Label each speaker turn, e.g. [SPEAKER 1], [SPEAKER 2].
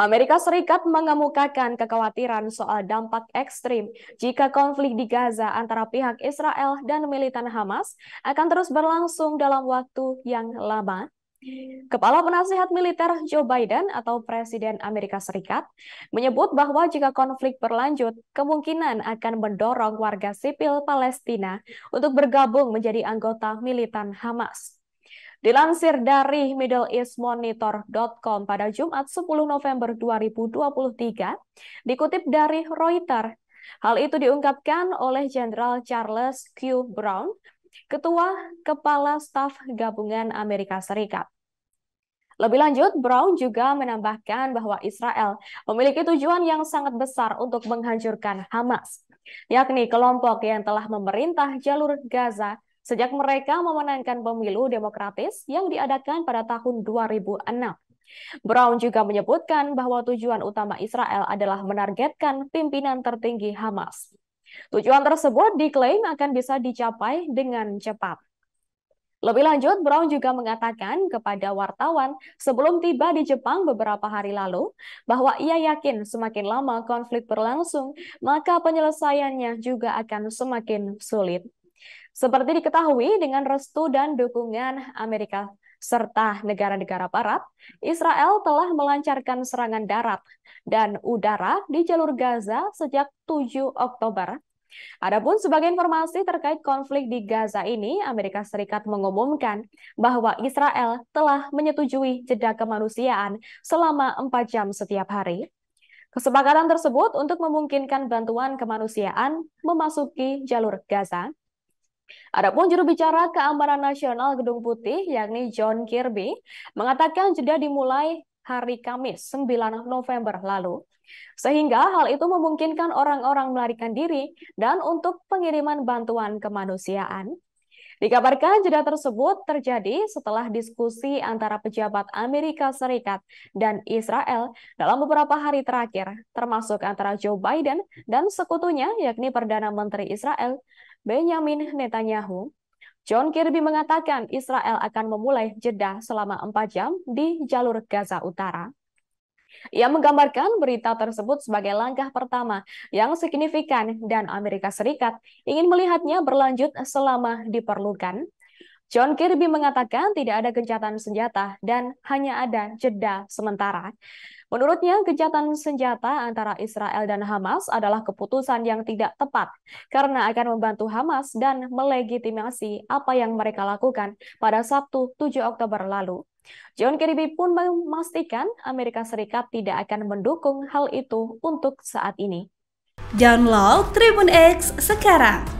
[SPEAKER 1] Amerika Serikat mengemukakan kekhawatiran soal dampak ekstrim jika konflik di Gaza antara pihak Israel dan militan Hamas akan terus berlangsung dalam waktu yang lama. Kepala Penasihat Militer Joe Biden atau Presiden Amerika Serikat menyebut bahwa jika konflik berlanjut, kemungkinan akan mendorong warga sipil Palestina untuk bergabung menjadi anggota militan Hamas. Dilansir dari MiddleEastMonitor.com pada Jumat 10 November 2023, dikutip dari Reuters, hal itu diungkapkan oleh Jenderal Charles Q. Brown, Ketua Kepala Staf Gabungan Amerika Serikat. Lebih lanjut, Brown juga menambahkan bahwa Israel memiliki tujuan yang sangat besar untuk menghancurkan Hamas, yakni kelompok yang telah memerintah jalur Gaza sejak mereka memenangkan pemilu demokratis yang diadakan pada tahun 2006. Brown juga menyebutkan bahwa tujuan utama Israel adalah menargetkan pimpinan tertinggi Hamas. Tujuan tersebut diklaim akan bisa dicapai dengan cepat. Lebih lanjut, Brown juga mengatakan kepada wartawan sebelum tiba di Jepang beberapa hari lalu bahwa ia yakin semakin lama konflik berlangsung, maka penyelesaiannya juga akan semakin sulit. Seperti diketahui dengan restu dan dukungan Amerika serta negara-negara barat, Israel telah melancarkan serangan darat dan udara di jalur Gaza sejak 7 Oktober Adapun sebagai informasi terkait konflik di Gaza ini, Amerika Serikat mengumumkan bahwa Israel telah menyetujui jeda kemanusiaan selama 4 jam setiap hari. Kesepakatan tersebut untuk memungkinkan bantuan kemanusiaan memasuki jalur Gaza Adapun juru bicara keamanan nasional Gedung Putih yakni John Kirby mengatakan jeda dimulai hari Kamis 9 November lalu sehingga hal itu memungkinkan orang-orang melarikan diri dan untuk pengiriman bantuan kemanusiaan. Dikabarkan jeda tersebut terjadi setelah diskusi antara pejabat Amerika Serikat dan Israel dalam beberapa hari terakhir, termasuk antara Joe Biden dan sekutunya yakni Perdana Menteri Israel Benjamin Netanyahu, John Kirby mengatakan Israel akan memulai jeda selama 4 jam di jalur Gaza Utara. Ia menggambarkan berita tersebut sebagai langkah pertama yang signifikan dan Amerika Serikat ingin melihatnya berlanjut selama diperlukan John Kirby mengatakan tidak ada gencatan senjata dan hanya ada jeda sementara. Menurutnya, gencatan senjata antara Israel dan Hamas adalah keputusan yang tidak tepat karena akan membantu Hamas dan melegitimasi apa yang mereka lakukan pada Sabtu 7 Oktober lalu. John Kirby pun memastikan Amerika Serikat tidak akan mendukung hal itu untuk saat ini. Download Tribun X sekarang